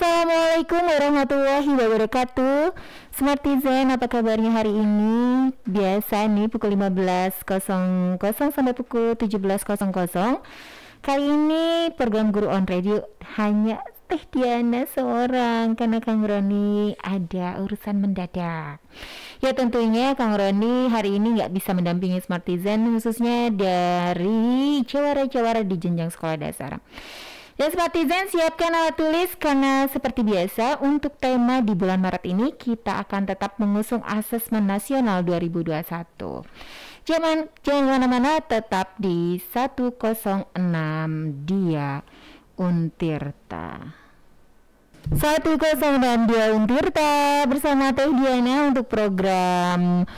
Assalamualaikum warahmatullahi wabarakatuh Smartizen apa kabarnya hari ini Biasa nih pukul 15.00 sampai pukul 17.00 Kali ini program Guru On Radio hanya Teh Diana seorang Karena Kang Roni ada urusan mendadak Ya tentunya Kang Roni hari ini nggak bisa mendampingi Smartizen khususnya dari jawara-jawara di jenjang sekolah dasar. Ya, simpatisan siapkan alat tulis karena seperti biasa untuk tema di bulan Maret ini kita akan tetap mengusung asesmen nasional 2021. Jangan jangan mana-mana tetap di 106 dia Untirta. 106 dia Untirta bersama Teh Diana untuk program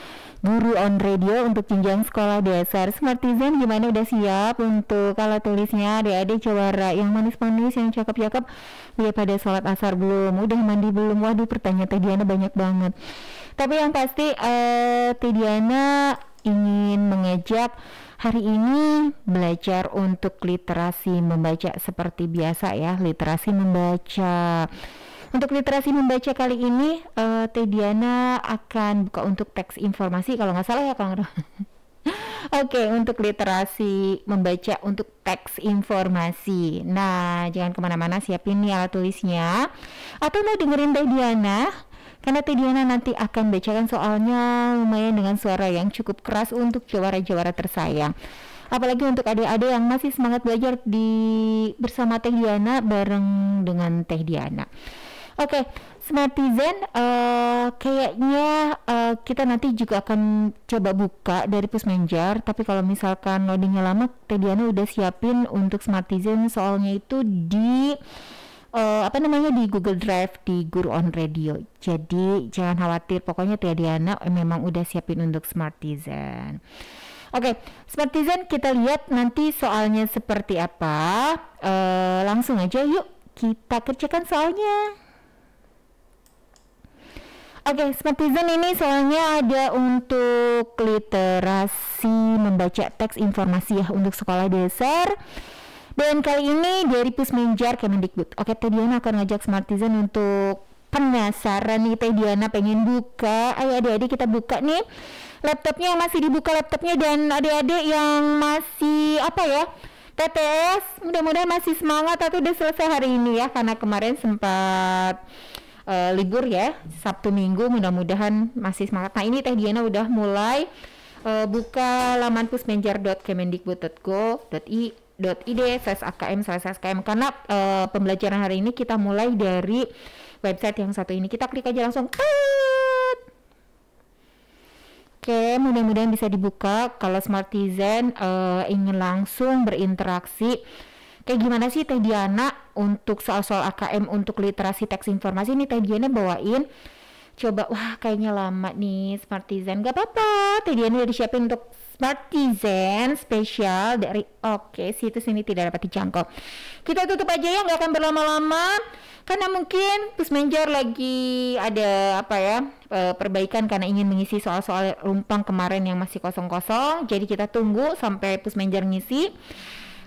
Guru on Radio untuk jenjang sekolah dasar. Smartizen gimana udah siap untuk kalau tulisnya ada adik juara yang manis-manis yang cakep-cakep ya pada sholat asar belum udah mandi belum waduh pertanyaan tadi Diana banyak banget tapi yang pasti eh, Teh Diana ingin mengejap hari ini belajar untuk literasi membaca seperti biasa ya literasi membaca untuk literasi membaca kali ini, uh, Teh Diana akan buka untuk teks informasi kalau nggak salah ya Kang Oke, okay, untuk literasi membaca untuk teks informasi. Nah, jangan kemana-mana, siapin nih alat tulisnya. Atau mau dengerin Teh Diana, karena Teh Diana nanti akan bacakan soalnya lumayan dengan suara yang cukup keras untuk jawara-jawara tersayang apalagi untuk adik-adik yang masih semangat belajar di bersama Teh Diana bareng dengan Teh Diana. Oke, okay, Smartizen uh, kayaknya uh, kita nanti juga akan coba buka dari Pusmenjar, tapi kalau misalkan loadingnya lama, Tediana udah siapin untuk Smartizen soalnya itu di uh, apa namanya di Google Drive di Guru on Radio. Jadi jangan khawatir, pokoknya Tedianna ya, memang udah siapin untuk Smartizen. Oke, okay, Smartizen kita lihat nanti soalnya seperti apa. Uh, langsung aja yuk kita kerjakan soalnya. Oke, okay, smartizen ini soalnya ada untuk literasi membaca teks informasi ya untuk sekolah dasar. Dan kali ini dari Pusminjar Kemendikbud. Oke, okay, Tediana akan ngajak smart Smartizen untuk penasaran nih Tediana pengen buka. Ayo adik-adik kita buka nih laptopnya yang masih dibuka laptopnya dan adik-adik yang masih apa ya TTS mudah-mudahan masih semangat atau udah selesai hari ini ya karena kemarin sempat uh, libur ya Sabtu Minggu mudah-mudahan masih semangat. Nah ini Teh Diana udah mulai uh, buka laman pusmenjar.kemendikbud.go.id .id akm karena uh, pembelajaran hari ini kita mulai dari website yang satu ini kita klik aja langsung Oke, mudah-mudahan bisa dibuka. Kalau Smartizen uh, ingin langsung berinteraksi, kayak gimana sih Teh Diana untuk soal-soal AKM untuk literasi teks informasi ini Teh Diana bawain coba wah kayaknya lama nih Smartizen gak apa-apa Teh Diana udah disiapin untuk Smartizen spesial dari oke okay, situs ini tidak dapat dijangkau kita tutup aja ya nggak akan berlama-lama karena mungkin pusmenjar lagi ada apa ya eh, perbaikan karena ingin mengisi soal-soal rumpang kemarin yang masih kosong-kosong jadi kita tunggu sampai pusmenjar ngisi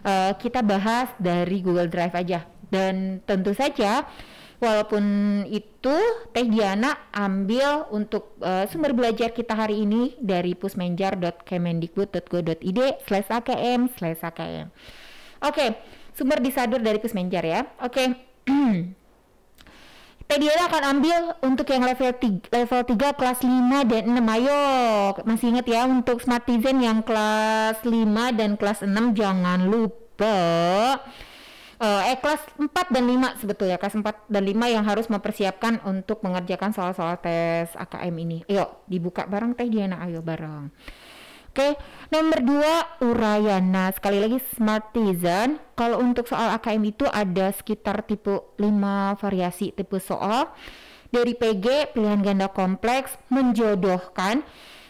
uh, kita bahas dari Google Drive aja. Dan tentu saja walaupun itu Teh Diana ambil untuk uh, sumber belajar kita hari ini dari pusmenjar.kemendikbud.go.id slash akm slash akm oke okay, sumber disadur dari pusmenjar ya oke okay. PDL akan ambil untuk yang level 3, level 3 kelas 5 dan 6 ayo masih inget ya untuk smartizen yang kelas 5 dan kelas 6 jangan lupa uh, eh kelas 4 dan 5 sebetulnya kelas 4 dan 5 yang harus mempersiapkan untuk mengerjakan soal-soal tes AKM ini ayo dibuka bareng teh Diana ayo bareng Oke, okay? nomor dua uraian. Nah, sekali lagi smartizen. Kalau untuk soal AKM itu ada sekitar tipe 5 variasi tipe soal. Dari PG pilihan ganda kompleks menjodohkan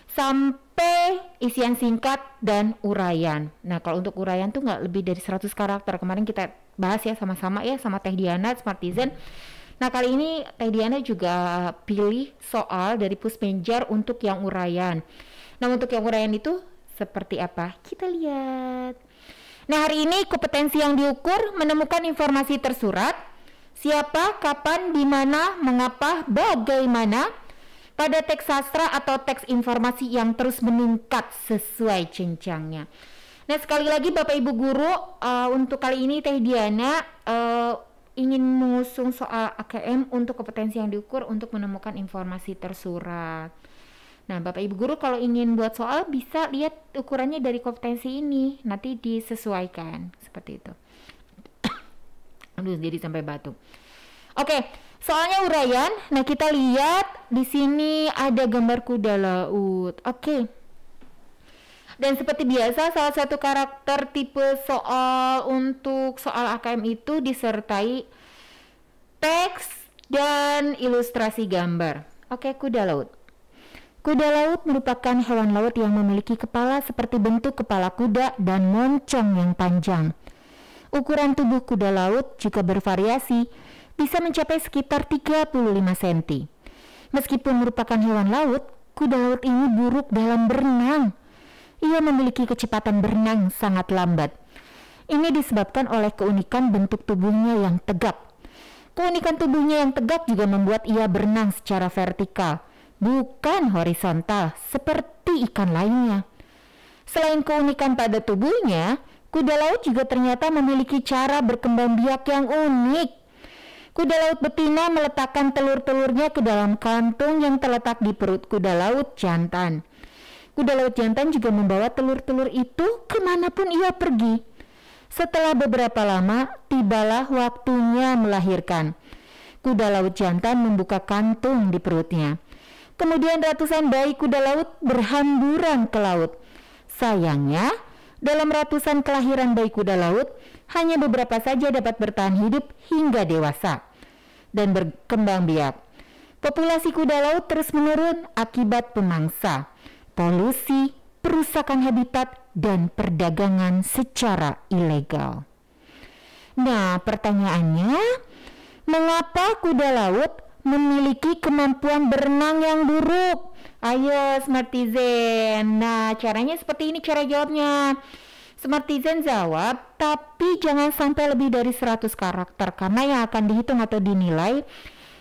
sampai isian singkat dan uraian. Nah, kalau untuk uraian tuh nggak lebih dari 100 karakter. Kemarin kita bahas ya sama-sama ya sama Teh Diana Smartizen. Nah, kali ini Teh Diana juga pilih soal dari Puspenjar untuk yang uraian. Nah, untuk yang uraian itu seperti apa? Kita lihat. Nah, hari ini kompetensi yang diukur menemukan informasi tersurat siapa, kapan, di mana, mengapa, bagaimana pada teks sastra atau teks informasi yang terus meningkat sesuai cincangnya. Nah, sekali lagi Bapak Ibu guru, uh, untuk kali ini Teh Diana uh, ingin mengusung soal AKM untuk kompetensi yang diukur untuk menemukan informasi tersurat. Nah, Bapak Ibu guru kalau ingin buat soal bisa lihat ukurannya dari kompetensi ini, nanti disesuaikan seperti itu. Aduh, jadi sampai batuk. Oke, okay, soalnya uraian. Nah, kita lihat di sini ada gambar kuda laut. Oke. Okay. Dan seperti biasa, salah satu karakter tipe soal untuk soal AKM itu disertai teks dan ilustrasi gambar. Oke, kuda laut. Kuda laut merupakan hewan laut yang memiliki kepala seperti bentuk kepala kuda dan moncong yang panjang. Ukuran tubuh kuda laut jika bervariasi bisa mencapai sekitar 35 cm. Meskipun merupakan hewan laut, kuda laut ini buruk dalam berenang. Ia memiliki kecepatan berenang sangat lambat. Ini disebabkan oleh keunikan bentuk tubuhnya yang tegap. Keunikan tubuhnya yang tegap juga membuat ia berenang secara vertikal bukan horizontal seperti ikan lainnya. Selain keunikan pada tubuhnya, kuda laut juga ternyata memiliki cara berkembang biak yang unik. Kuda laut betina meletakkan telur-telurnya ke dalam kantung yang terletak di perut kuda laut jantan. Kuda laut jantan juga membawa telur-telur itu kemanapun ia pergi. Setelah beberapa lama, tibalah waktunya melahirkan. Kuda laut jantan membuka kantung di perutnya. Kemudian ratusan bayi kuda laut berhamburan ke laut. Sayangnya, dalam ratusan kelahiran bayi kuda laut, hanya beberapa saja dapat bertahan hidup hingga dewasa dan berkembang biak. Populasi kuda laut terus menurun akibat pemangsa, polusi, perusakan habitat, dan perdagangan secara ilegal. Nah, pertanyaannya, mengapa kuda laut memiliki kemampuan berenang yang buruk? Ayo Smartizen. Nah, caranya seperti ini cara jawabnya. Smartizen jawab, tapi jangan sampai lebih dari 100 karakter karena yang akan dihitung atau dinilai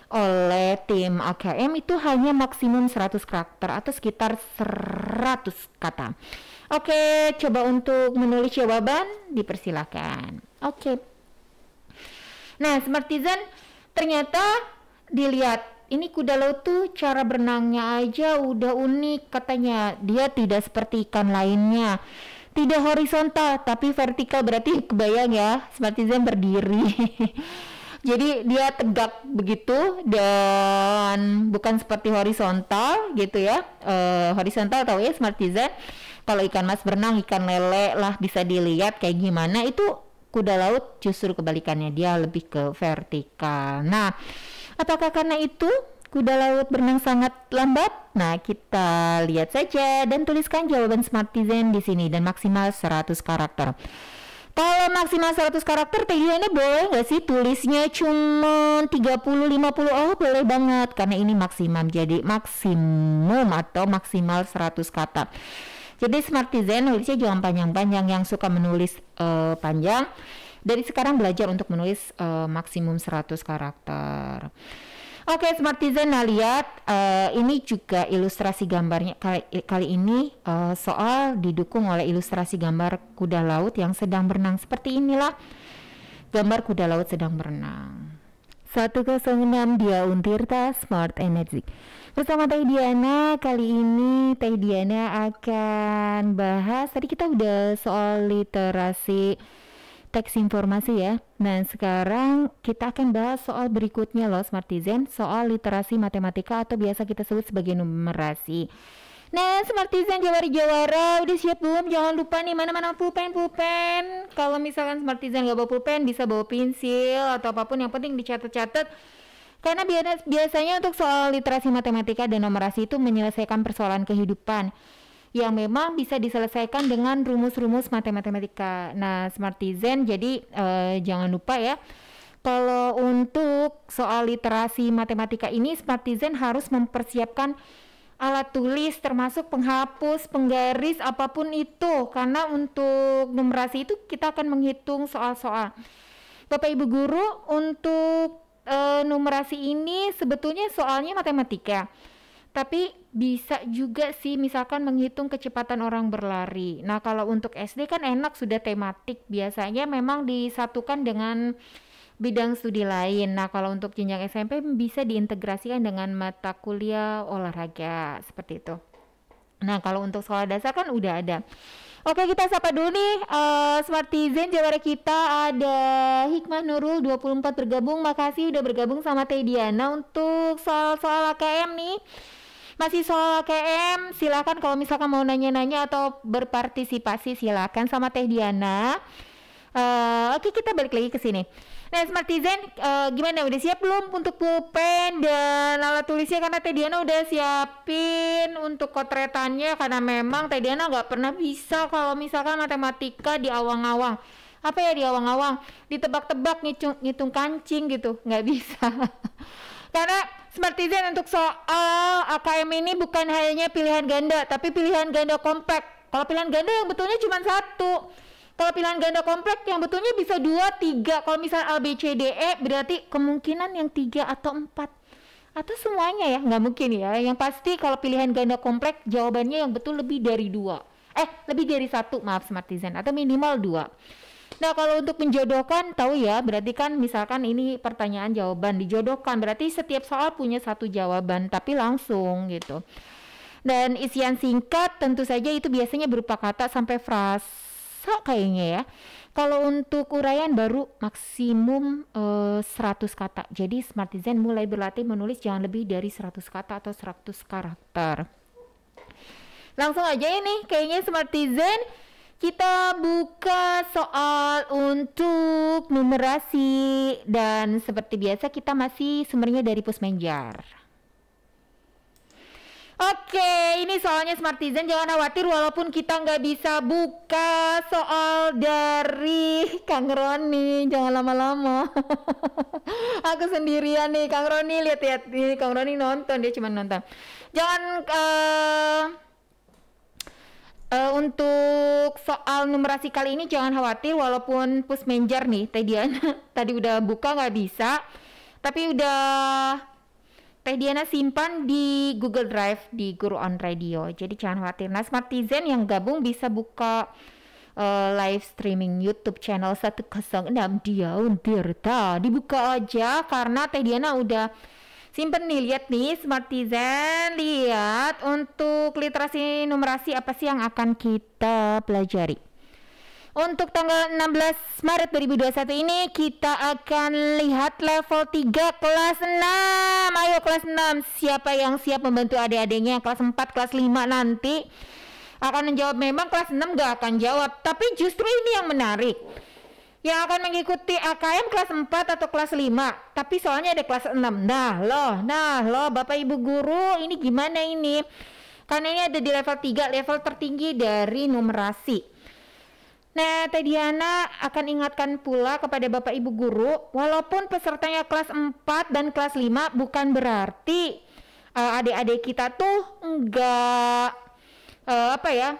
oleh tim AKM itu hanya maksimum 100 karakter atau sekitar 100 kata. Oke, coba untuk menulis jawaban dipersilakan. Oke. Nah, Smartizen ternyata dilihat ini kuda laut tuh cara berenangnya aja udah unik katanya dia tidak seperti ikan lainnya tidak horizontal tapi vertikal berarti kebayang ya smartizen berdiri jadi dia tegak begitu dan bukan seperti horizontal gitu ya e, horizontal tahu ya smartizen kalau ikan mas berenang ikan lele lah bisa dilihat kayak gimana itu kuda laut justru kebalikannya dia lebih ke vertikal nah Apakah karena itu kuda laut berenang sangat lambat? Nah, kita lihat saja dan tuliskan jawaban Smartizen di sini dan maksimal 100 karakter. Kalau maksimal 100 karakter, pilihannya boleh nggak sih tulisnya cuma 30-50? Oh, boleh banget karena ini maksimum. Jadi maksimum atau maksimal 100 kata. Jadi Smartizen nulisnya jangan panjang-panjang yang suka menulis uh, panjang dari sekarang belajar untuk menulis uh, maksimum 100 karakter. Oke, okay, Smartizen, nah lihat uh, ini juga ilustrasi gambarnya kali, kali ini uh, soal didukung oleh ilustrasi gambar kuda laut yang sedang berenang seperti inilah gambar kuda laut sedang berenang. 106 dia Untirta Smart Energy. Bersama Teh Diana, kali ini Teh Diana akan bahas tadi kita udah soal literasi teks informasi ya. Nah, sekarang kita akan bahas soal berikutnya loh Smartizen, soal literasi matematika atau biasa kita sebut sebagai numerasi. Nah, Smartizen jawara-jawara udah siap belum? Jangan lupa nih mana-mana pulpen-pulpen. Kalau misalkan Smartizen gak bawa pulpen, bisa bawa pensil atau apapun yang penting dicatat-catat. Karena biasanya untuk soal literasi matematika dan numerasi itu menyelesaikan persoalan kehidupan yang memang bisa diselesaikan dengan rumus-rumus matematika. Nah, smartizen jadi uh, jangan lupa ya. Kalau untuk soal literasi matematika ini smartizen harus mempersiapkan alat tulis termasuk penghapus, penggaris apapun itu karena untuk numerasi itu kita akan menghitung soal-soal. Bapak Ibu guru untuk uh, numerasi ini sebetulnya soalnya matematika. Tapi bisa juga sih misalkan menghitung kecepatan orang berlari. Nah, kalau untuk SD kan enak sudah tematik, biasanya memang disatukan dengan bidang studi lain. Nah, kalau untuk jenjang SMP bisa diintegrasikan dengan mata kuliah olahraga seperti itu. Nah, kalau untuk sekolah dasar kan udah ada. Oke kita sapa dulu nih uh, eh, Smartizen jawara kita ada Hikmah Nurul 24 bergabung Makasih udah bergabung sama Teh Diana untuk soal-soal AKM nih masih soal KM, silakan kalau misalkan mau nanya-nanya atau berpartisipasi silakan sama Teh Diana. Uh, Oke okay, kita balik lagi ke sini. Nah Smartizen uh, eh, gimana udah siap belum untuk pulpen dan alat tulisnya karena Teh Diana udah siapin untuk kotretannya karena memang Teh Diana nggak pernah bisa kalau misalkan matematika di awang-awang apa ya di awang-awang ditebak-tebak ngitung, ngitung kancing gitu nggak bisa karena Smartizen untuk soal AKM ini bukan hanya pilihan ganda, tapi pilihan ganda komplek. Kalau pilihan ganda yang betulnya cuma satu. Kalau pilihan ganda komplek yang betulnya bisa dua, tiga. Kalau misalnya A, B, C, D, E, berarti kemungkinan yang tiga atau empat. Atau semuanya ya, nggak mungkin ya. Yang pasti kalau pilihan ganda komplek, jawabannya yang betul lebih dari dua. Eh, lebih dari satu, maaf Smartizen Atau minimal dua. Nah, kalau untuk menjodohkan tahu ya, berarti kan misalkan ini pertanyaan jawaban dijodohkan, berarti setiap soal punya satu jawaban tapi langsung gitu. Dan isian singkat tentu saja itu biasanya berupa kata sampai frasa kayaknya ya. Kalau untuk uraian baru maksimum eh, 100 kata. Jadi Smartizen mulai berlatih menulis jangan lebih dari 100 kata atau 100 karakter. Langsung aja ini kayaknya Smartizen kita buka soal untuk numerasi dan seperti biasa kita masih sumbernya dari Pusmenjar. Oke, ini soalnya Smartizen jangan khawatir walaupun kita nggak bisa buka soal dari Kang Roni, jangan lama-lama. Aku sendirian nih, Kang Roni lihat-lihat nih, Kang Roni nonton dia cuma nonton. Jangan uh, Uh, untuk soal numerasi kali ini jangan khawatir walaupun manager nih Teh Diana tadi udah buka nggak bisa tapi udah Teh Diana simpan di Google Drive di Guru on Radio jadi jangan khawatir nah Smartizen yang gabung bisa buka uh, live streaming YouTube channel 106 Diaun Tirta dibuka aja karena Teh Diana udah simpen nih lihat nih smartizen lihat untuk literasi numerasi apa sih yang akan kita pelajari untuk tanggal 16 Maret 2021 ini kita akan lihat level 3 kelas 6 ayo kelas 6 siapa yang siap membantu adik-adiknya kelas 4 kelas 5 nanti akan menjawab memang kelas 6 gak akan jawab tapi justru ini yang menarik yang akan mengikuti AKM kelas 4 atau kelas 5 tapi soalnya ada kelas 6 nah loh nah loh bapak ibu guru ini gimana ini karena ini ada di level 3 level tertinggi dari numerasi Nah, Tediana akan ingatkan pula kepada Bapak Ibu guru, walaupun pesertanya kelas 4 dan kelas 5 bukan berarti adik eh, adik-adik kita tuh enggak uh, apa ya?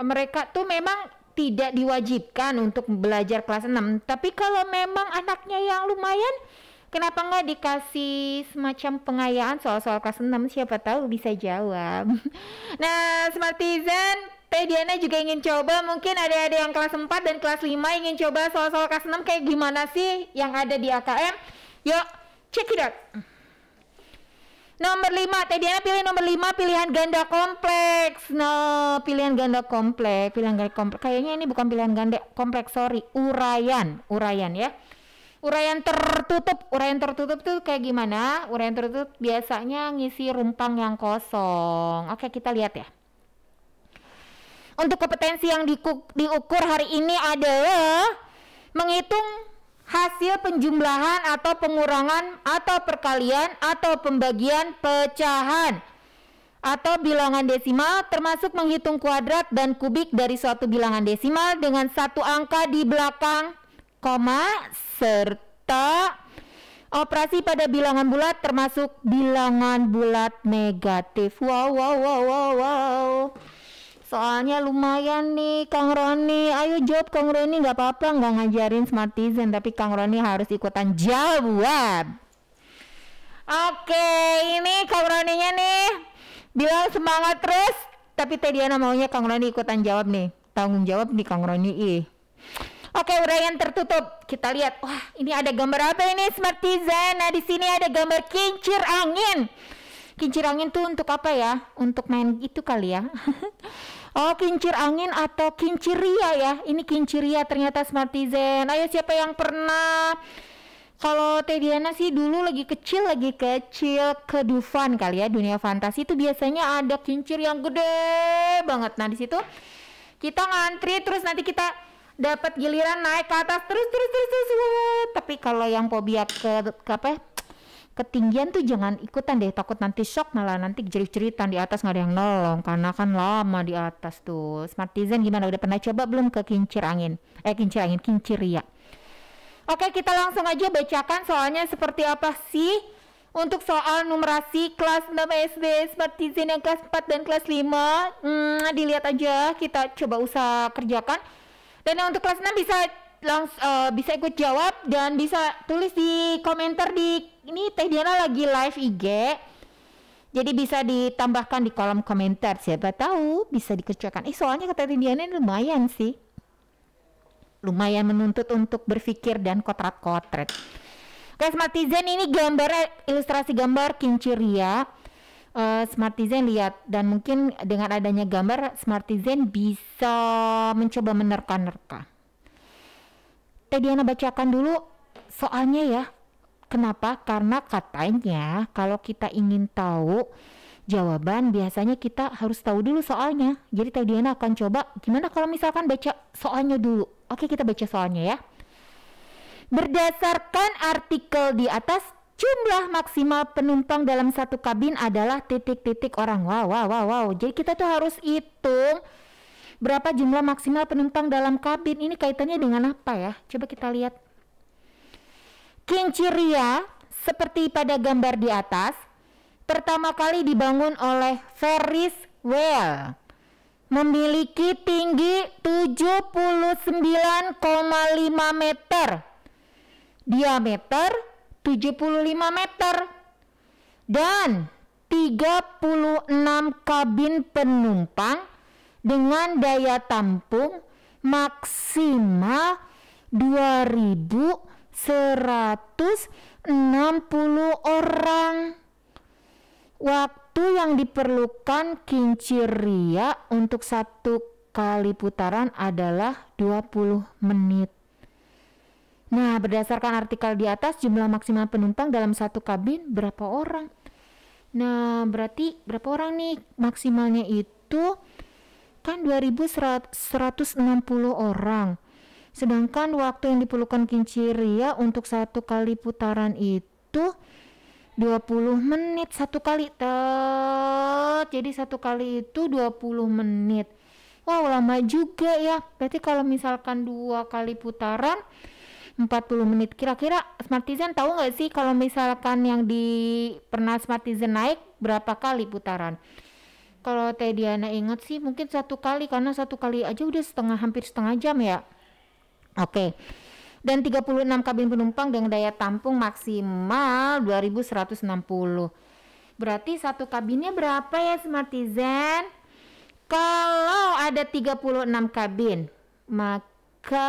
Mereka tuh memang tidak diwajibkan untuk belajar kelas 6 tapi kalau memang anaknya yang lumayan kenapa nggak dikasih semacam pengayaan soal-soal kelas 6 siapa tahu bisa jawab nah smartizen Teh Diana juga ingin coba mungkin ada ada yang kelas 4 dan kelas 5 ingin coba soal-soal kelas 6 kayak gimana sih yang ada di AKM yuk check it out Nomor 5, Teh Diana pilih nomor 5 pilihan ganda kompleks. No, nah, pilihan ganda kompleks, pilihan ganda kompleks. Kayaknya ini bukan pilihan ganda kompleks, sorry. Uraian, uraian ya. Uraian tertutup, uraian tertutup tuh kayak gimana? Uraian tertutup biasanya ngisi rumpang yang kosong. Oke, kita lihat ya. Untuk kompetensi yang diukur hari ini adalah menghitung hasil penjumlahan atau pengurangan atau perkalian atau pembagian pecahan atau bilangan desimal termasuk menghitung kuadrat dan kubik dari suatu bilangan desimal dengan satu angka di belakang koma serta operasi pada bilangan bulat termasuk bilangan bulat negatif wow wow wow wow wow Soalnya lumayan nih Kang Roni. Ayo jawab Kang Roni nggak apa-apa nggak ngajarin smartizen tapi Kang Roni harus ikutan jawab. Oke, ini Kang Roninya nih bilang semangat terus. Tapi Tediana maunya Kang Roni ikutan jawab nih. Tanggung jawab nih Kang Roni ih. Oke, yang tertutup. Kita lihat. Wah, ini ada gambar apa ini smartizen? Nah, di sini ada gambar kincir angin kincir angin tuh untuk apa ya? Untuk main itu kali ya. Oh, kincir angin atau kincir ria ya. Ini kincir ria ternyata smartizen. Ayo siapa yang pernah kalau Teh Diana sih dulu lagi kecil lagi kecil ke Dufan kali ya dunia fantasi itu biasanya ada kincir yang gede banget nah di situ kita ngantri terus nanti kita dapat giliran naik ke atas terus terus terus terus, terus. tapi kalau yang fobia ke, ke apa ya? ketinggian tuh jangan ikutan deh takut nanti shock malah nanti jerit-jeritan di atas nggak ada yang nolong karena kan lama di atas tuh smartizen gimana udah pernah coba belum ke kincir angin eh kincir angin kincir ya oke kita langsung aja bacakan soalnya seperti apa sih untuk soal numerasi kelas 6 SD smartizen yang kelas 4 dan kelas 5 hmm, dilihat aja kita coba usah kerjakan dan untuk kelas 6 bisa langs uh, bisa ikut jawab dan bisa tulis di komentar di ini Teh Diana lagi live IG. Jadi bisa ditambahkan di kolom komentar siapa tahu bisa dikerjakan. Eh soalnya kata Teh Diana lumayan sih. Lumayan menuntut untuk berpikir dan kotrat-kotret. Oke, Smartizen ini gambar ilustrasi gambar kincir Uh, eh, Smartizen lihat dan mungkin dengan adanya gambar Smartizen bisa mencoba menerka-nerka. Teh Diana bacakan dulu soalnya ya. Kenapa? Karena katanya kalau kita ingin tahu jawaban biasanya kita harus tahu dulu soalnya. Jadi Teh Diana akan coba gimana kalau misalkan baca soalnya dulu. Oke, kita baca soalnya ya. Berdasarkan artikel di atas, jumlah maksimal penumpang dalam satu kabin adalah titik-titik orang. Wow, wow, wow, wow. Jadi kita tuh harus hitung berapa jumlah maksimal penumpang dalam kabin ini kaitannya dengan apa ya coba kita lihat Kinciria seperti pada gambar di atas pertama kali dibangun oleh Ferris Wheel memiliki tinggi 79,5 meter diameter 75 meter dan 36 kabin penumpang dengan daya tampung maksimal 2160 orang. Waktu yang diperlukan kincir ria untuk satu kali putaran adalah 20 menit. Nah, berdasarkan artikel di atas, jumlah maksimal penumpang dalam satu kabin berapa orang? Nah, berarti berapa orang nih maksimalnya itu kan 2160 orang. Sedangkan waktu yang diperlukan kincir Kinciria untuk satu kali putaran itu 20 menit satu kali tet. Jadi satu kali itu 20 menit. Wow, lama juga ya. Berarti kalau misalkan dua kali putaran 40 menit kira-kira smartizen tahu nggak sih kalau misalkan yang di pernah smartizen naik berapa kali putaran kalau Teh Diana ingat sih mungkin satu kali karena satu kali aja udah setengah hampir setengah jam ya oke okay. dan 36 kabin penumpang dengan daya tampung maksimal 2160 berarti satu kabinnya berapa ya Smartizen kalau ada 36 kabin maka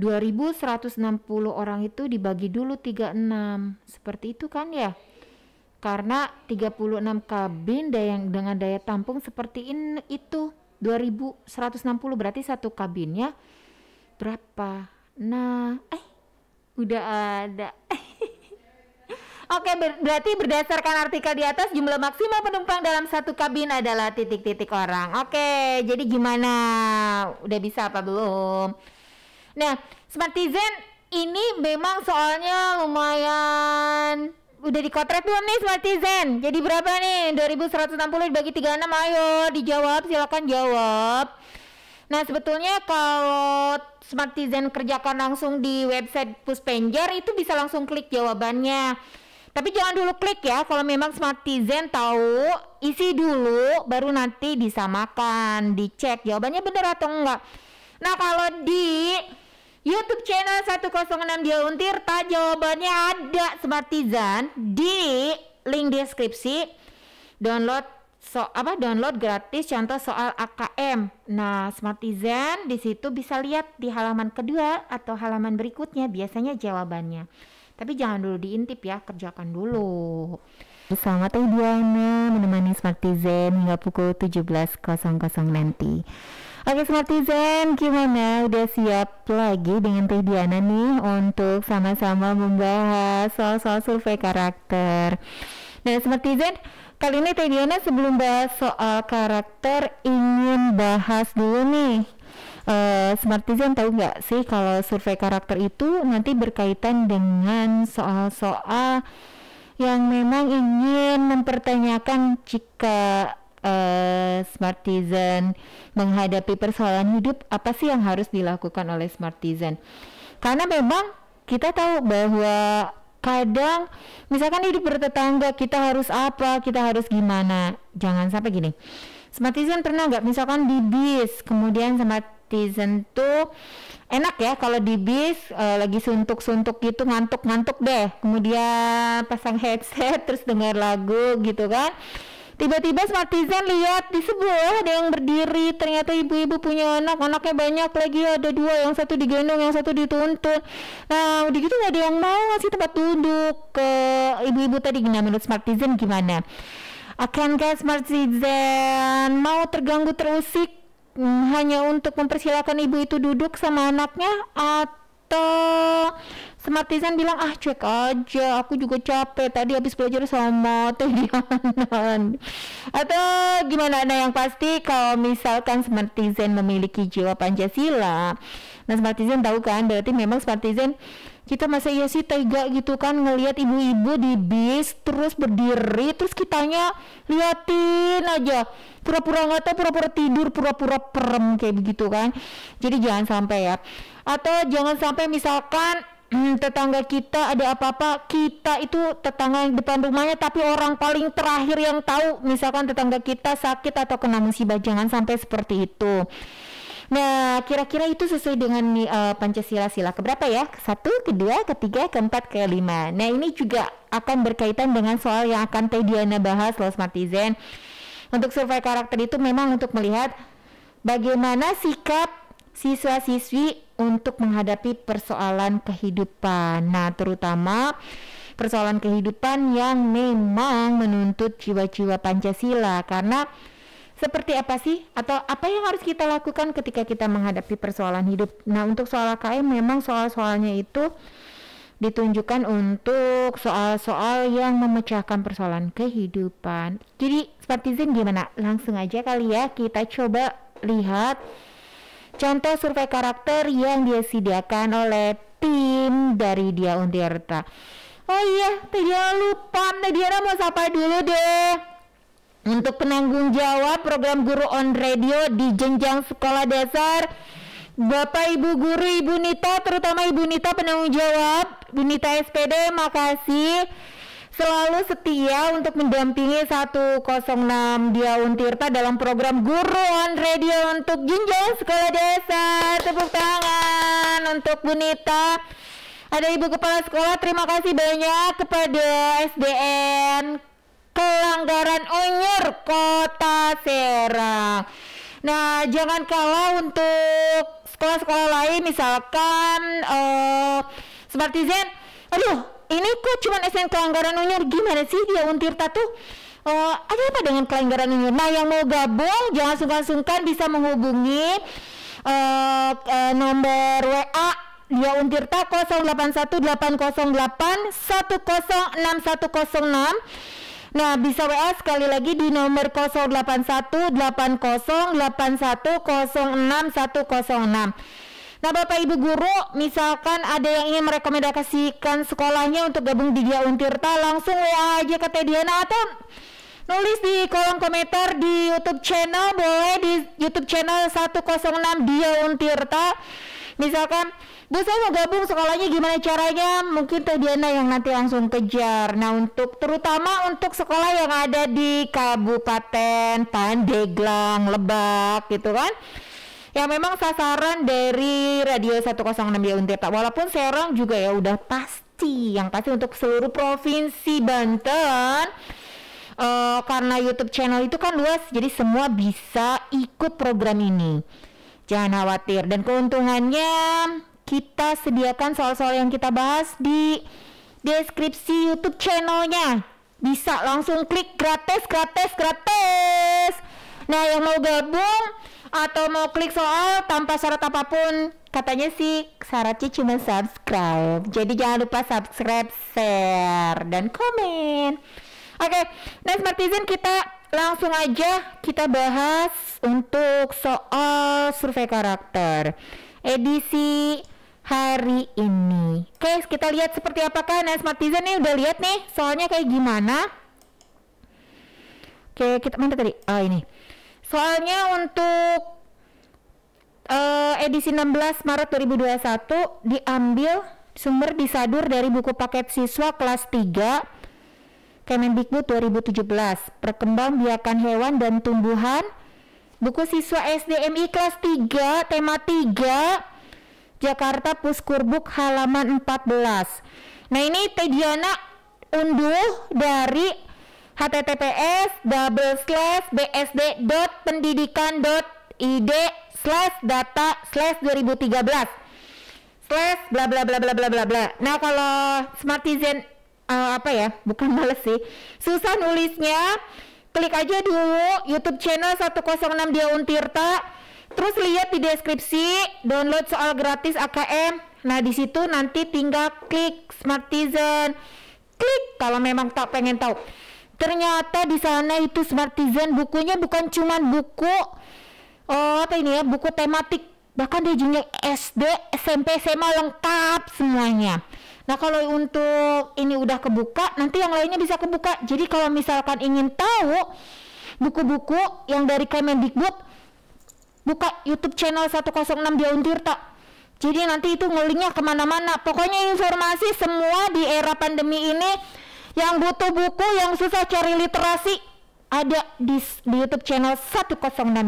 2160 orang itu dibagi dulu 36 seperti itu kan ya karena 36 kabin yang dengan daya tampung seperti ini itu 2160 berarti satu kabinnya berapa nah eh udah ada Oke, ber berarti berdasarkan artikel di atas jumlah maksimal penumpang dalam satu kabin adalah titik-titik orang. Oke, jadi gimana? Udah bisa apa belum? Nah, Smartizen ini memang soalnya lumayan udah di kotret belum nih Smartizen? Jadi berapa nih? 2160 dibagi 36 ayo dijawab silakan jawab. Nah sebetulnya kalau Smartizen kerjakan langsung di website Puspenjar itu bisa langsung klik jawabannya. Tapi jangan dulu klik ya kalau memang Smartizen tahu isi dulu baru nanti disamakan dicek jawabannya benar atau enggak. Nah kalau di YouTube channel 106 Dia Untir Ta jawabannya ada Smartizen di link deskripsi download so apa download gratis contoh soal AKM. Nah, Smartizen di situ bisa lihat di halaman kedua atau halaman berikutnya biasanya jawabannya. Tapi jangan dulu diintip ya, kerjakan dulu. Bersama Teh ya, Diana menemani Smartizen hingga pukul 17.00 nanti. Oke Smartizen, gimana? Udah siap lagi dengan Teh Diana nih untuk sama-sama membahas soal-soal survei karakter. Nah Smartizen, kali ini Teh Diana sebelum bahas soal karakter ingin bahas dulu nih Uh, eh, Smartizen tahu nggak sih kalau survei karakter itu nanti berkaitan dengan soal-soal yang memang ingin mempertanyakan jika Smartizen menghadapi persoalan hidup apa sih yang harus dilakukan oleh Smartizen? karena memang kita tahu bahwa kadang misalkan hidup bertetangga kita harus apa kita harus gimana jangan sampai gini Smartizen pernah nggak misalkan di bis kemudian Smartizen tuh enak ya kalau di bis e, lagi suntuk-suntuk gitu ngantuk-ngantuk deh kemudian pasang headset terus dengar lagu gitu kan Tiba-tiba smartizen lihat di sebelah ada yang berdiri. Ternyata ibu-ibu punya anak, anaknya banyak lagi ada dua, yang satu digendong, yang satu dituntun. Nah, udah gitu nggak ada yang mau ngasih tempat duduk ke ibu-ibu tadi. gimana menurut smartizen gimana? Akankah smartizen mau terganggu terusik hmm, hanya untuk mempersilahkan ibu itu duduk sama anaknya atau Smartisan bilang ah cek aja aku juga capek tadi habis belajar sama teh Dianan atau gimana nah yang pasti kalau misalkan Smartisan memiliki jiwa Pancasila nah Smartisan tahu kan berarti memang Smartisan kita masa iya sih tega gitu kan ngelihat ibu-ibu di bis terus berdiri terus kitanya liatin aja pura-pura nggak tahu pura-pura tidur pura-pura perem kayak begitu kan jadi jangan sampai ya atau jangan sampai misalkan hmm, tetangga kita ada apa-apa kita itu tetangga yang depan rumahnya tapi orang paling terakhir yang tahu misalkan tetangga kita sakit atau kena musibah jangan sampai seperti itu Nah, kira-kira itu sesuai dengan uh, Pancasila sila keberapa ya? Satu, kedua, ketiga, keempat, kelima. Nah, ini juga akan berkaitan dengan soal yang akan Teh Diana bahas, Los Matizen. Untuk survei karakter itu memang untuk melihat bagaimana sikap siswa-siswi untuk menghadapi persoalan kehidupan. Nah, terutama persoalan kehidupan yang memang menuntut jiwa-jiwa Pancasila karena seperti apa sih atau apa yang harus kita lakukan ketika kita menghadapi persoalan hidup. Nah, untuk soal KM memang soal-soalnya itu ditunjukkan untuk soal-soal yang memecahkan persoalan kehidupan. Jadi, seperti Zin gimana? Langsung aja kali ya kita coba lihat contoh survei karakter yang disediakan oleh tim dari Dia Untirta. Oh iya, tidak lupa. Nadia mau sapa dulu deh. Untuk penanggung jawab program guru on radio di jenjang sekolah dasar, Bapak Ibu guru Ibu Nita, terutama Ibu Nita penanggung jawab, Ibu Nita SPD, makasih selalu setia untuk mendampingi 106 Dia Untirta dalam program Guru on Radio untuk Jinjang Sekolah Desa. Tepuk tangan untuk Bunita. Ada Ibu Kepala Sekolah, terima kasih banyak kepada SDN Kelanggaran Unyur Kota Serang. Nah, jangan kalah untuk sekolah-sekolah lain misalkan uh, seperti Zen. Aduh, ini kok cuma SN Kelanggaran unyur gimana sih dia Untirta tuh eh, uh, ada apa dengan Kelanggaran unyur nah yang mau gabung jangan sungkan-sungkan bisa menghubungi uh, uh, nomor WA dia Untirta 081808106106. 106106 Nah, bisa WA sekali lagi di nomor 081808108106. Nah, Bapak Ibu guru, misalkan ada yang ingin merekomendasikan sekolahnya untuk gabung di Dia Untirta, langsung WA aja ke Teh atau nulis di kolom komentar di YouTube channel boleh di YouTube channel 106 Dia Untirta. Misalkan Bu saya mau gabung sekolahnya gimana caranya? Mungkin Teh Diana yang nanti langsung kejar. Nah untuk terutama untuk sekolah yang ada di Kabupaten Pandeglang, Lebak gitu kan yang memang sasaran dari radio 106 di Untirta. Walaupun Serang juga ya udah pasti, yang pasti untuk seluruh provinsi Banten. Uh, karena YouTube channel itu kan luas, jadi semua bisa ikut program ini. Jangan khawatir. Dan keuntungannya kita sediakan soal-soal yang kita bahas di deskripsi YouTube channelnya. Bisa langsung klik gratis, gratis, gratis. Nah, yang mau gabung atau mau klik soal tanpa syarat apapun katanya sih syaratnya cuma subscribe jadi jangan lupa subscribe share dan komen oke okay, nah martizen kita langsung aja kita bahas untuk soal survei karakter edisi hari ini oke okay, kita lihat seperti apakah nah martizen nih udah lihat nih soalnya kayak gimana oke okay, kita mana tadi oh ini Soalnya untuk uh, edisi 16 Maret 2021 diambil sumber disadur dari buku paket siswa kelas 3 Kemendikbud 2017 Perkembang biakan hewan dan tumbuhan Buku siswa SDMI kelas 3 tema 3 Jakarta Puskurbuk halaman 14 Nah ini Tediana unduh dari https double slash bsd dot slash data slash 2013 slash bla bla bla bla bla bla bla nah kalau smartizen uh, eh, apa ya bukan males sih susah nulisnya klik aja dulu youtube channel 106 dia untirta terus lihat di deskripsi download soal gratis AKM nah di situ nanti tinggal klik smartizen klik kalau memang tak pengen tahu ternyata di sana itu smartizen bukunya bukan cuman buku oh apa ini ya buku tematik bahkan di jenjang SD SMP SMA lengkap semuanya nah kalau untuk ini udah kebuka nanti yang lainnya bisa kebuka jadi kalau misalkan ingin tahu buku-buku yang dari Kemendikbud buka YouTube channel 106 dia tak. jadi nanti itu ngelinknya kemana-mana pokoknya informasi semua di era pandemi ini yang butuh buku, yang susah cari literasi, ada di, di YouTube channel 106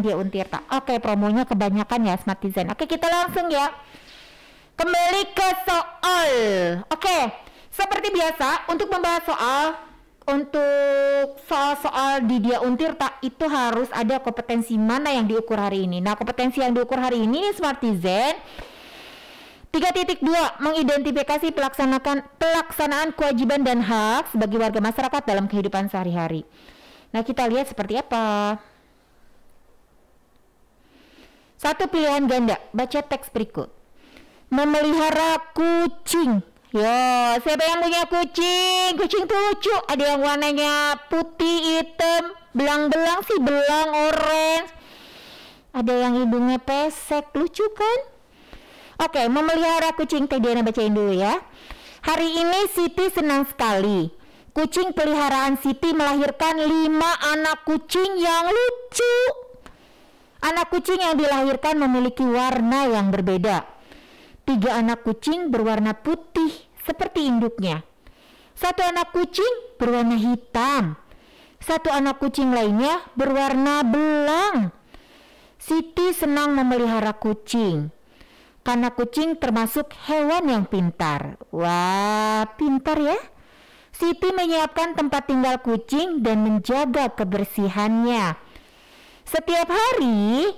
Dia Untirta. Oke, promonya kebanyakan ya Smart Design. Oke, kita langsung ya. Kembali ke soal. Oke, seperti biasa untuk membahas soal untuk soal-soal di dia untirta itu harus ada kompetensi mana yang diukur hari ini. Nah, kompetensi yang diukur hari ini Smart Design 3.2 mengidentifikasi pelaksanaan pelaksanaan kewajiban dan hak sebagai warga masyarakat dalam kehidupan sehari-hari. Nah, kita lihat seperti apa. Satu pilihan ganda, baca teks berikut. Memelihara kucing Yo, siapa yang punya kucing? Kucing tuh lucu. Ada yang warnanya putih, hitam, belang-belang sih, belang orange. Ada yang hidungnya pesek, lucu kan? Oke, memelihara kucing Teh Diana bacain dulu ya. Hari ini Siti senang sekali. Kucing peliharaan Siti melahirkan lima anak kucing yang lucu. Anak kucing yang dilahirkan memiliki warna yang berbeda. Tiga anak kucing berwarna putih seperti induknya. Satu anak kucing berwarna hitam. Satu anak kucing lainnya berwarna belang. Siti senang memelihara kucing karena kucing termasuk hewan yang pintar. Wah, pintar ya! Siti menyiapkan tempat tinggal kucing dan menjaga kebersihannya. Setiap hari,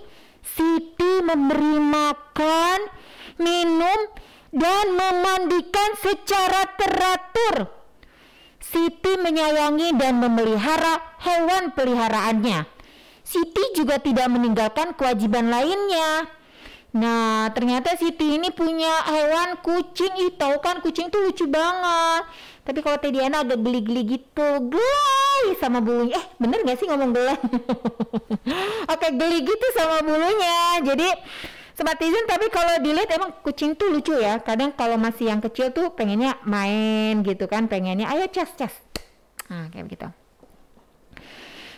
Siti memberi makan, minum, dan memandikan secara teratur. Siti menyayangi dan memelihara hewan peliharaannya. Siti juga tidak meninggalkan kewajiban lainnya. Nah, ternyata Siti ini punya hewan kucing itu kan kucing tuh lucu banget. Tapi kalau Teddy Ana agak geli-geli gitu, gelai sama bulunya. Eh, bener gak sih ngomong gelai? Oke, geli gitu sama bulunya. Jadi sempat izin tapi kalau dilihat emang kucing tuh lucu ya kadang kalau masih yang kecil tuh pengennya main gitu kan pengennya ayo cas cas nah, kayak begitu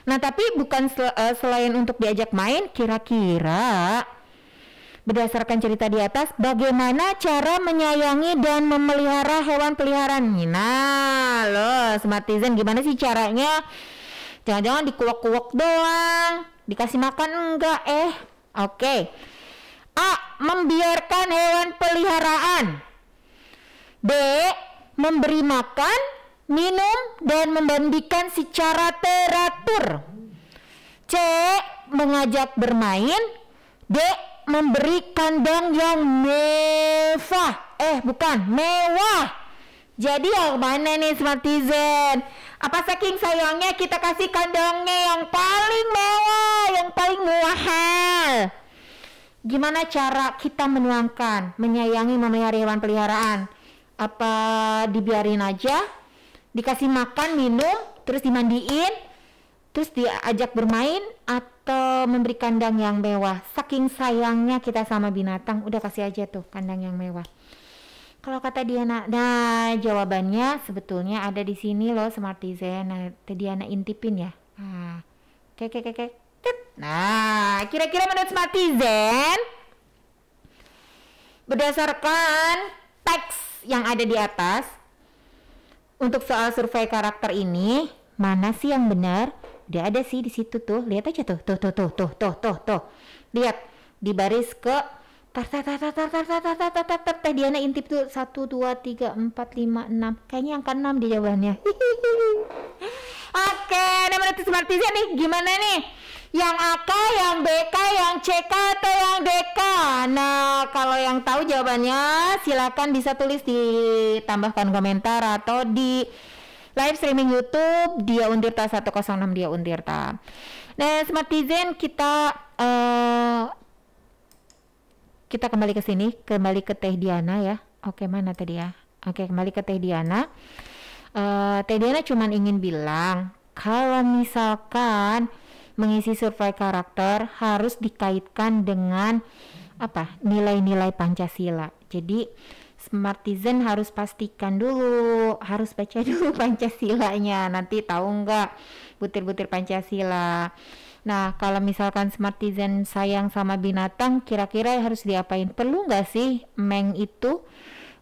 nah tapi bukan sel eh, selain untuk diajak main kira-kira Berdasarkan cerita di atas, bagaimana cara menyayangi dan memelihara hewan peliharaan? Nah, lo smartizen gimana sih caranya? Jangan-jangan dikuak-kuak doang, dikasih makan enggak eh? Oke. Okay. A. Membiarkan hewan peliharaan. B. Memberi makan, minum, dan membandingkan secara teratur. C. Mengajak bermain. D memberi kandang yang mewah. Eh, bukan, mewah. Jadi yang mana nih smartizen? Apa saking sayangnya kita kasih kandangnya yang paling mewah, yang paling mahal. Gimana cara kita menuangkan, menyayangi memelihara hewan peliharaan? Apa dibiarin aja? Dikasih makan, minum, terus dimandiin, terus diajak bermain atau atau memberi kandang yang mewah. Saking sayangnya kita sama binatang, udah kasih aja tuh kandang yang mewah. Kalau kata Diana, nah jawabannya sebetulnya ada di sini loh Smartizen. Nah, Diana intipin ya. Nah, oke oke kek. Nah, kira-kira menurut Smartizen berdasarkan teks yang ada di atas untuk soal survei karakter ini, mana sih yang benar? Udah ada sih di situ tuh. Lihat aja tuh, tuh, tuh, tuh, tuh, tuh, tuh, tuh. Lihat di baris ke tar tar tar tar tar tar tar tar tar tar tar teh Diana intip tuh satu dua tiga empat lima enam. Kayaknya yang keenam di jawabannya. Oke, nama notis martisa nih gimana nih? Yang AK, yang BK, yang CK atau yang DK? Nah, kalau yang tahu jawabannya silakan bisa tulis di tambahkan komentar atau di live streaming YouTube dia Undirta 106 dia Undirta. Nah, Smartizen kita uh, kita kembali ke sini, kembali ke Teh Diana ya. Oke, mana tadi ya? Oke, kembali ke Teh Diana. Uh, Teh Diana cuman ingin bilang kalau misalkan mengisi survei karakter harus dikaitkan dengan apa nilai-nilai Pancasila. Jadi smartizen harus pastikan dulu, harus baca dulu Pancasilanya. Nanti tahu nggak butir-butir Pancasila. Nah, kalau misalkan smartizen sayang sama binatang, kira-kira harus diapain? Perlu nggak sih meng itu,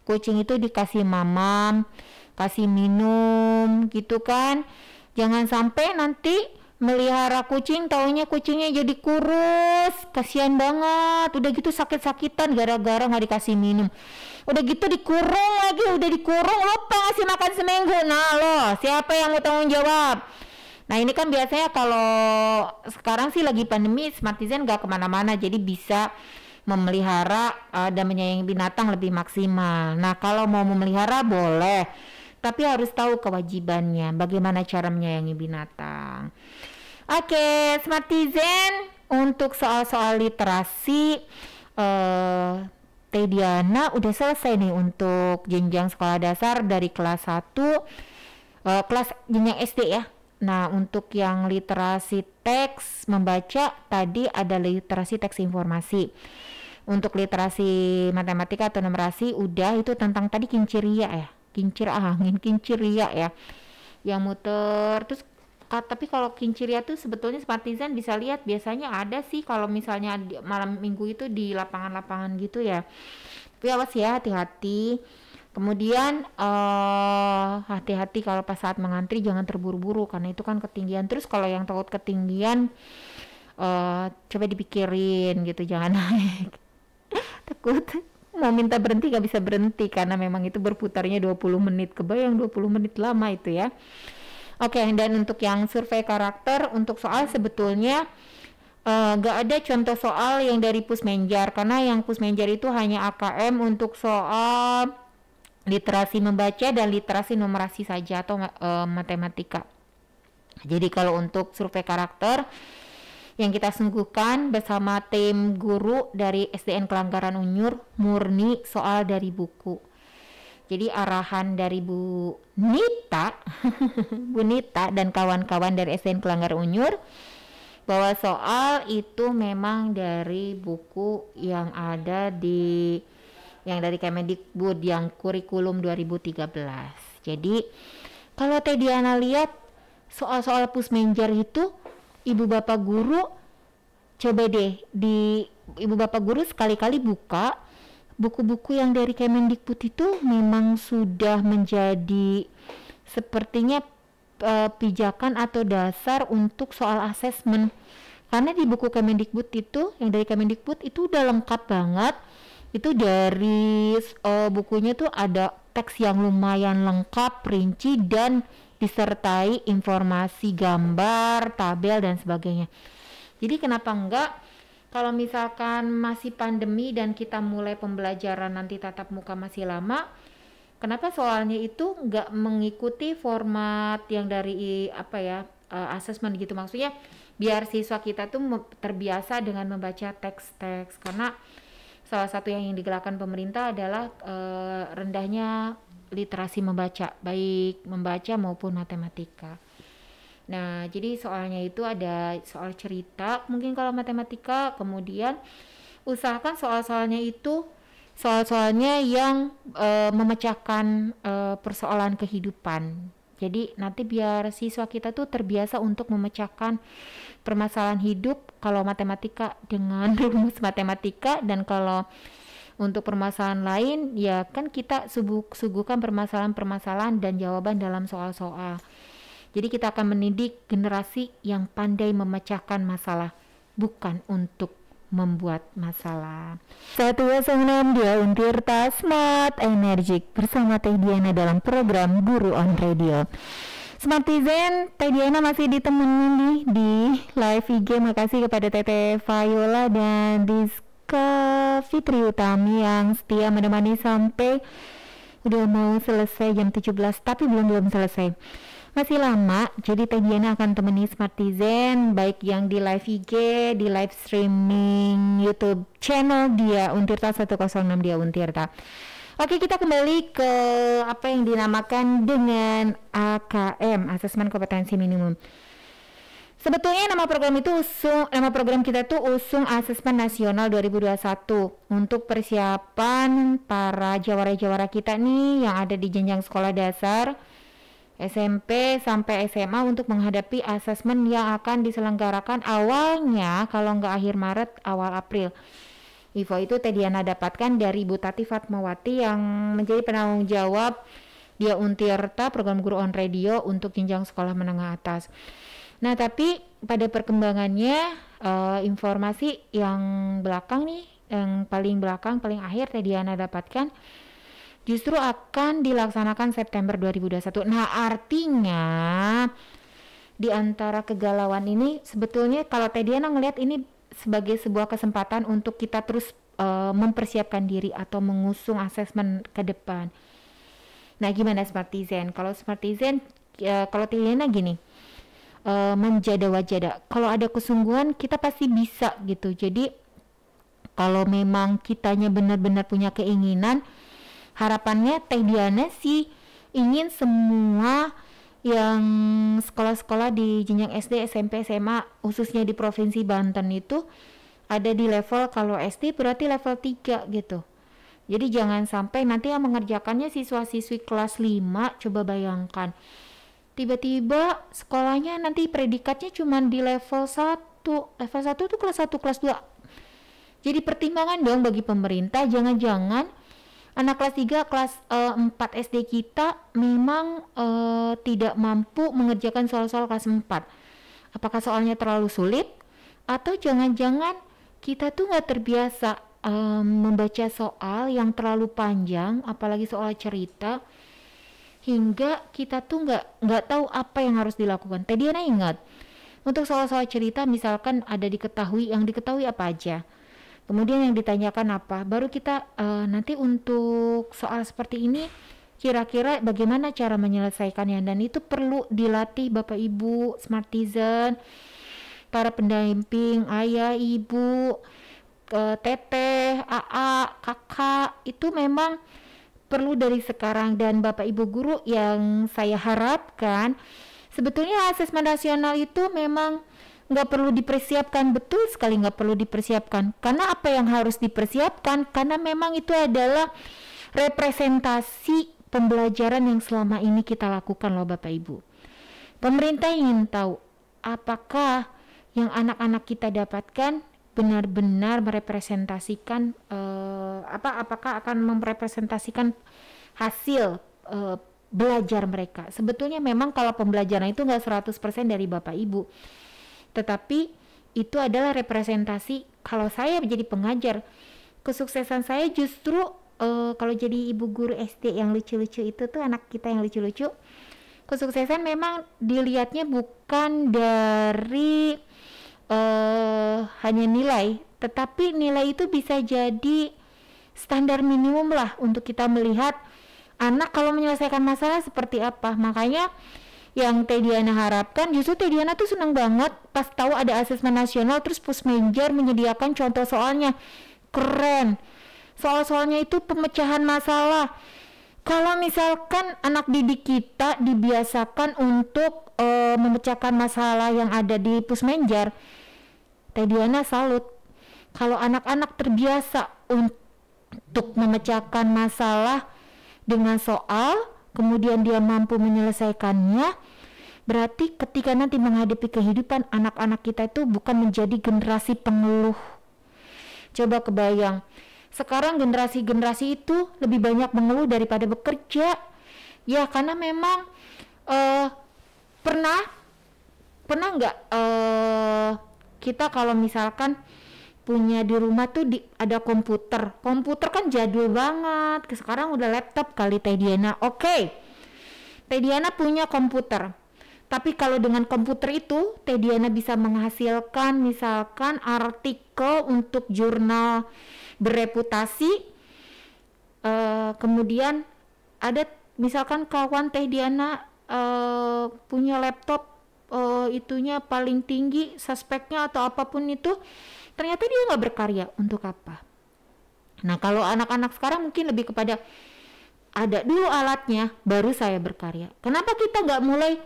kucing itu dikasih mamam, kasih minum gitu kan? Jangan sampai nanti melihara kucing taunya kucingnya jadi kurus kasihan banget udah gitu sakit-sakitan gara-gara nggak dikasih minum udah gitu dikurung lagi udah dikurung lupa ngasih makan seminggu nah lo siapa yang mau tanggung jawab nah ini kan biasanya kalau sekarang sih lagi pandemi smartizen gak kemana-mana jadi bisa memelihara uh, eh, dan menyayangi binatang lebih maksimal nah kalau mau memelihara boleh tapi harus tahu kewajibannya, bagaimana cara menyayangi binatang. Oke, okay, smartizen untuk soal-soal literasi eh Teh Diana udah selesai nih untuk jenjang sekolah dasar dari kelas 1 eh, kelas jenjang SD ya. Nah, untuk yang literasi teks membaca tadi ada literasi teks informasi. Untuk literasi matematika atau numerasi udah itu tentang tadi kinciria ya kincir ah, angin kincir ya ya yang muter terus ah, tapi kalau kincir ya tuh sebetulnya smartizen bisa lihat biasanya ada sih kalau misalnya di, malam minggu itu di lapangan-lapangan gitu ya tapi awas ya hati-hati Kemudian uh, hati-hati kalau pas saat mengantri jangan terburu-buru karena itu kan ketinggian. Terus kalau yang takut ketinggian uh, coba dipikirin gitu jangan naik. Takut mau minta berhenti gak bisa berhenti karena memang itu berputarnya 20 menit kebayang 20 menit lama itu ya oke okay, dan untuk yang survei karakter untuk soal sebetulnya uh, eh, gak ada contoh soal yang dari pusmenjar karena yang pusmenjar itu hanya AKM untuk soal literasi membaca dan literasi numerasi saja atau uh, matematika jadi kalau untuk survei karakter yang kita sungguhkan bersama tim guru dari SDN Kelanggaran Unyur murni soal dari buku. Jadi arahan dari Bu Nita, Bu Nita dan kawan-kawan dari SDN Kelanggaran Unyur bahwa soal itu memang dari buku yang ada di yang dari Kemendikbud yang kurikulum 2013. Jadi kalau Teh Diana lihat soal-soal pusmenjer itu ibu bapak guru coba deh di ibu bapak guru sekali-kali buka buku-buku yang dari Kemendikbud itu memang sudah menjadi sepertinya uh, pijakan atau dasar untuk soal asesmen karena di buku Kemendikbud itu yang dari Kemendikbud itu udah lengkap banget itu dari uh, bukunya tuh ada teks yang lumayan lengkap, rinci dan disertai informasi gambar, tabel dan sebagainya. Jadi kenapa enggak kalau misalkan masih pandemi dan kita mulai pembelajaran nanti tatap muka masih lama, kenapa soalnya itu enggak mengikuti format yang dari apa ya eh, asesmen gitu maksudnya biar siswa kita tuh terbiasa dengan membaca teks-teks karena salah satu yang digelarkan pemerintah adalah uh, rendahnya literasi membaca, baik membaca maupun matematika. Nah, jadi soalnya itu ada soal cerita, mungkin kalau matematika, kemudian usahakan soal-soalnya itu soal-soalnya yang e, memecahkan e, persoalan kehidupan. Jadi nanti biar siswa kita tuh terbiasa untuk memecahkan permasalahan hidup kalau matematika dengan rumus matematika dan kalau untuk permasalahan lain, ya kan kita suguhkan permasalahan-permasalahan dan jawaban dalam soal-soal. Jadi kita akan mendidik generasi yang pandai memecahkan masalah, bukan untuk membuat masalah. Satu enam dia untir Smart Energik bersama Teh Diana dalam program Guru on Radio. Smartizen, Teh Diana masih ditemani nih di live IG. Makasih kepada Tete Viola dan Disk ke Fitri Utami yang setia menemani sampai udah mau selesai jam 17 tapi belum belum selesai masih lama jadi Teh akan temani Smartizen baik yang di live IG di live streaming YouTube channel dia Untirta 106 dia Untirta Oke kita kembali ke apa yang dinamakan dengan AKM asesmen kompetensi minimum Sebetulnya nama program itu usung nama program kita tuh usung asesmen nasional 2021 untuk persiapan para jawara-jawara kita nih yang ada di jenjang sekolah dasar SMP sampai SMA untuk menghadapi asesmen yang akan diselenggarakan awalnya kalau nggak akhir Maret awal April. Info itu Tediana dapatkan dari Bu Tati Fatmawati yang menjadi penanggung jawab dia Untirta program guru on radio untuk jenjang sekolah menengah atas. Nah, tapi pada perkembangannya uh, informasi yang belakang nih, yang paling belakang, paling akhir tadi Ana dapatkan justru akan dilaksanakan September 2021. Nah, artinya di antara kegalauan ini sebetulnya kalau tadi Ana ngelihat ini sebagai sebuah kesempatan untuk kita terus uh, mempersiapkan diri atau mengusung asesmen ke depan. Nah, gimana Smartizen? Kalau Smartizen, uh, eh, kalau Tiliana gini, uh, eh, menjada wajada. Kalau ada kesungguhan kita pasti bisa gitu. Jadi kalau memang kitanya benar-benar punya keinginan, harapannya Teh Diana sih ingin semua yang sekolah-sekolah di jenjang SD, SMP, SMA khususnya di Provinsi Banten itu ada di level kalau SD berarti level 3 gitu. Jadi jangan sampai nanti yang mengerjakannya siswa-siswi kelas 5, coba bayangkan tiba-tiba sekolahnya nanti predikatnya cuma di level 1 level 1 itu kelas 1 kelas 2 jadi pertimbangan dong bagi pemerintah jangan-jangan anak kelas 3 kelas uh, 4 SD kita memang uh, tidak mampu mengerjakan soal-soal kelas 4 apakah soalnya terlalu sulit atau jangan-jangan kita tuh nggak terbiasa um, membaca soal yang terlalu panjang apalagi soal cerita hingga kita tuh nggak nggak tahu apa yang harus dilakukan. Tadi Ana ingat untuk soal-soal cerita misalkan ada diketahui yang diketahui apa aja. Kemudian yang ditanyakan apa? Baru kita uh, nanti untuk soal seperti ini kira-kira bagaimana cara menyelesaikannya dan itu perlu dilatih Bapak Ibu, smartizen, para pendamping, ayah, ibu, eh, teteh, AA, kakak itu memang perlu dari sekarang dan Bapak Ibu guru yang saya harapkan sebetulnya asesmen nasional itu memang nggak perlu dipersiapkan betul sekali nggak perlu dipersiapkan karena apa yang harus dipersiapkan karena memang itu adalah representasi pembelajaran yang selama ini kita lakukan loh Bapak Ibu pemerintah ingin tahu apakah yang anak-anak kita dapatkan benar-benar merepresentasikan eh, apa apakah akan merepresentasikan hasil eh, belajar mereka. Sebetulnya memang kalau pembelajaran itu enggak 100% dari Bapak Ibu. Tetapi itu adalah representasi kalau saya menjadi pengajar kesuksesan saya justru uh, kalau jadi ibu guru SD yang lucu-lucu itu tuh anak kita yang lucu-lucu kesuksesan memang dilihatnya bukan dari uh, hanya nilai, tetapi nilai itu bisa jadi standar minimum lah untuk kita melihat anak kalau menyelesaikan masalah seperti apa. Makanya yang Tediana harapkan justru Tediana tuh seneng banget pas tahu ada asesmen nasional terus Pusmenjar menyediakan contoh soalnya keren soal-soalnya itu pemecahan masalah kalau misalkan anak didik kita dibiasakan untuk uh, memecahkan masalah yang ada di Pusmenjar. Teh Diana salut. Kalau anak-anak terbiasa untuk memecahkan masalah dengan soal, kemudian dia mampu menyelesaikannya, berarti ketika nanti menghadapi kehidupan anak-anak kita itu bukan menjadi generasi pengeluh. Coba kebayang, sekarang generasi-generasi itu lebih banyak mengeluh daripada bekerja. Ya, karena memang uh, pernah pernah nggak uh, kita kalau misalkan punya di rumah tuh di, ada komputer komputer kan jadul banget sekarang udah laptop kali Teh Diana oke okay. Teh Diana punya komputer tapi kalau dengan komputer itu Teh Diana bisa menghasilkan misalkan artikel untuk jurnal bereputasi uh, kemudian ada misalkan kawan Teh Diana uh, punya laptop uh, itunya paling tinggi suspeknya atau apapun itu ternyata dia nggak berkarya untuk apa nah kalau anak-anak sekarang mungkin lebih kepada ada dulu alatnya baru saya berkarya kenapa kita nggak mulai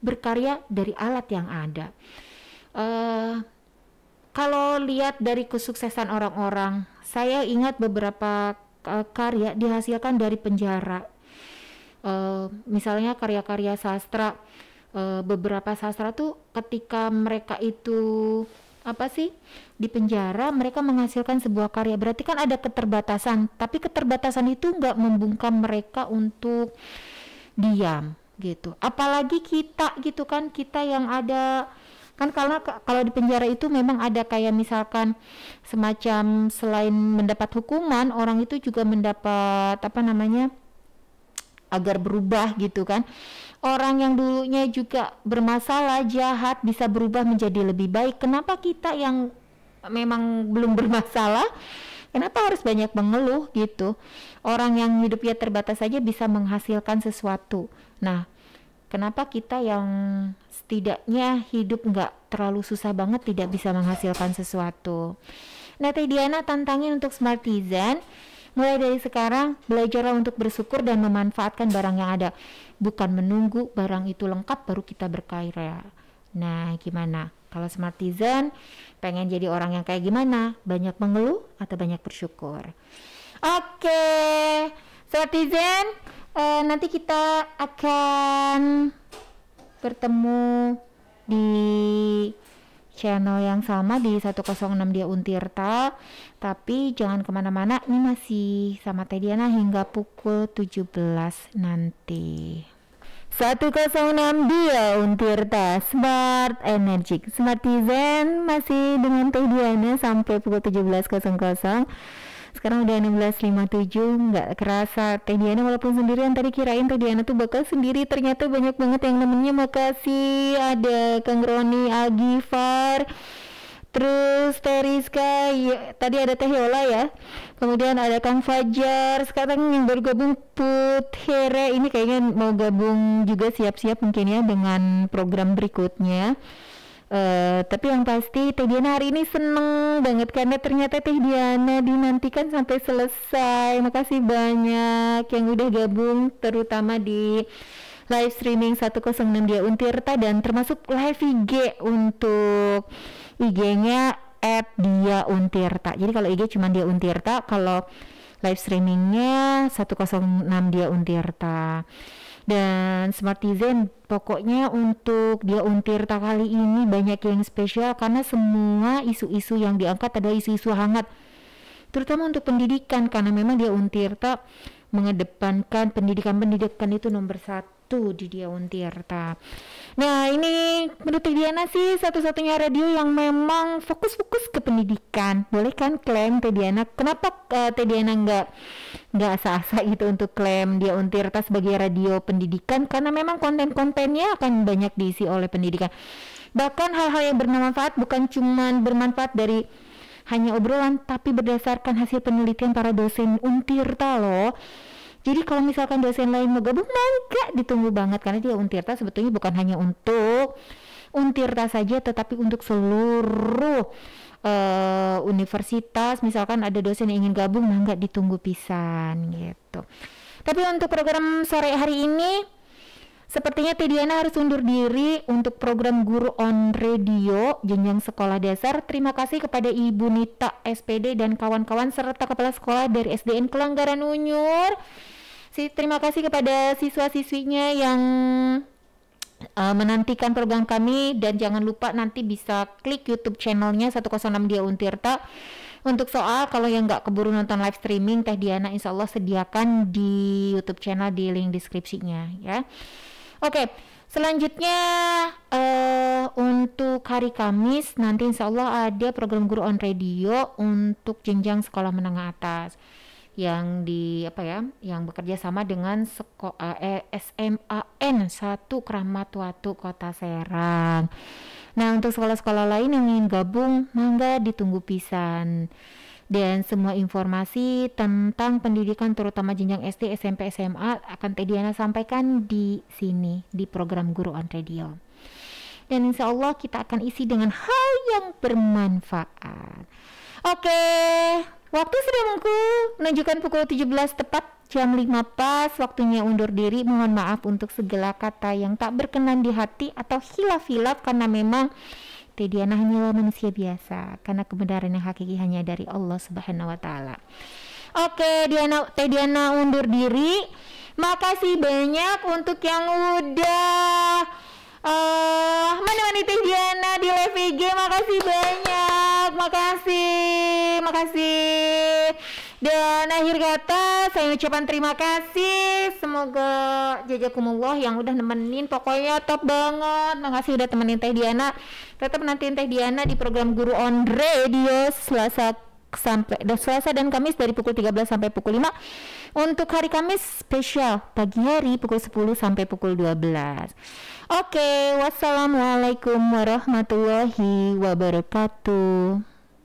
berkarya dari alat yang ada uh, kalau lihat dari kesuksesan orang-orang saya ingat beberapa karya dihasilkan dari penjara uh, misalnya karya-karya sastra uh, beberapa sastra tuh ketika mereka itu apa sih di penjara mereka menghasilkan sebuah karya berarti kan ada keterbatasan tapi keterbatasan itu nggak membungkam mereka untuk diam gitu apalagi kita gitu kan kita yang ada kan kalau kalau di penjara itu memang ada kayak misalkan semacam selain mendapat hukuman orang itu juga mendapat apa namanya agar berubah gitu kan. Orang yang dulunya juga bermasalah, jahat bisa berubah menjadi lebih baik. Kenapa kita yang memang belum bermasalah kenapa harus banyak mengeluh gitu orang yang hidupnya terbatas saja bisa menghasilkan sesuatu nah kenapa kita yang setidaknya hidup nggak terlalu susah banget tidak bisa menghasilkan sesuatu nah Teh Diana tantangin untuk smartizen Mulai dari sekarang, belajarlah untuk bersyukur dan memanfaatkan barang yang ada. Bukan menunggu barang itu lengkap baru kita berkarya. Nah, gimana? Kalau smartizen pengen jadi orang yang kayak gimana? Banyak mengeluh atau banyak bersyukur? Oke, okay. smartizen eh, nanti kita akan bertemu di channel yang sama di 106 dia Untirta tapi jangan kemana-mana ini masih sama Tediana hingga pukul 17 nanti 106 dia Untirta Smart Energic Smartizen masih dengan Tediana sampai pukul 17.00 sekarang udah 16.57 nggak kerasa Teh Diana walaupun sendirian tadi kirain Teh Diana tuh bakal sendiri ternyata banyak banget yang namanya makasih ada Kang Roni Agifar Terus Teh Rizka, ya, tadi ada Teh Yola ya. Kemudian ada Kang Fajar. Sekarang yang baru gabung Put Here ini kayaknya mau gabung juga siap-siap mungkin ya dengan program berikutnya. Uh, tapi yang pasti Teh Diana hari ini seneng banget karena ternyata Teh Diana dinantikan sampai selesai. Makasih banyak yang udah gabung terutama di live streaming 106 dia Untirta dan termasuk live IG untuk IG-nya at dia Untirta. Jadi kalau IG cuma dia Untirta, kalau live streamingnya 106 dia Untirta dan smartizen pokoknya untuk dia untir kali ini banyak yang spesial karena semua isu-isu yang diangkat adalah isu-isu hangat terutama untuk pendidikan karena memang dia untirta mengedepankan pendidikan pendidikan itu nomor satu itu di dia Untirta. Nah ini menurut Diana sih satu-satunya radio yang memang fokus-fokus ke pendidikan. Boleh kan klaim Teh Diana? Kenapa uh, Teh Diana nggak nggak asa-asa gitu untuk klaim dia Untirta sebagai radio pendidikan? Karena memang konten-kontennya akan banyak diisi oleh pendidikan. Bahkan hal-hal yang bermanfaat bukan cuma bermanfaat dari hanya obrolan, tapi berdasarkan hasil penelitian para dosen Untirta loh jadi kalau misalkan dosen lain mau gabung, mangga ditunggu banget karena dia Untirta sebetulnya bukan hanya untuk Untirta saja tetapi untuk seluruh uh, universitas misalkan ada dosen yang ingin gabung nggak ditunggu pisan gitu. Tapi untuk program sore hari ini Sepertinya Tediana harus undur diri untuk program Guru on Radio Jenjang Sekolah Dasar. Terima kasih kepada Ibu Nita SPD dan kawan-kawan serta kepala sekolah dari SDN Kelanggaran Unyur. Si, terima kasih kepada siswa-siswinya yang uh, menantikan program kami dan jangan lupa nanti bisa klik YouTube channelnya 106 Dia Untirta. Untuk soal kalau yang nggak keburu nonton live streaming Teh Diana insya Allah sediakan di YouTube channel di link deskripsinya ya. Oke, okay, selanjutnya uh, untuk hari Kamis nanti insya Allah ada program guru on radio untuk jenjang sekolah menengah atas yang di apa ya, yang bekerja sama dengan SMA eh, N 1 Keramat Watu Kota Serang. Nah, untuk sekolah-sekolah lain yang ingin gabung, mangga ditunggu pisan dan semua informasi tentang pendidikan terutama jenjang SD, SMP, SMA akan Tediana sampaikan di sini di program Guru on Radio. Dan insya Allah kita akan isi dengan hal yang bermanfaat. Oke, waktu sudah mengku menunjukkan pukul 17 tepat jam 5 pas waktunya undur diri mohon maaf untuk segala kata yang tak berkenan di hati atau hilaf-hilaf karena memang seperti dia nah hanyalah manusia biasa karena kebenaran yang hakiki hanya dari Allah Subhanahu wa taala. Oke, Diana Teh Diana undur diri. Makasih banyak untuk yang udah uh, menemani Teh Diana di live IG. Makasih banyak. Makasih. Makasih. Dan akhir kata saya ucapkan terima kasih. Semoga jajakumullah yang udah nemenin pokoknya top banget. Makasih udah temenin Teh Diana. Tetap nantiin Teh Diana di program Guru on Radio Selasa sampai Selasa dan Kamis dari pukul 13 sampai pukul 5 untuk hari Kamis spesial pagi hari pukul 10 sampai pukul 12 oke okay, wassalamualaikum warahmatullahi wabarakatuh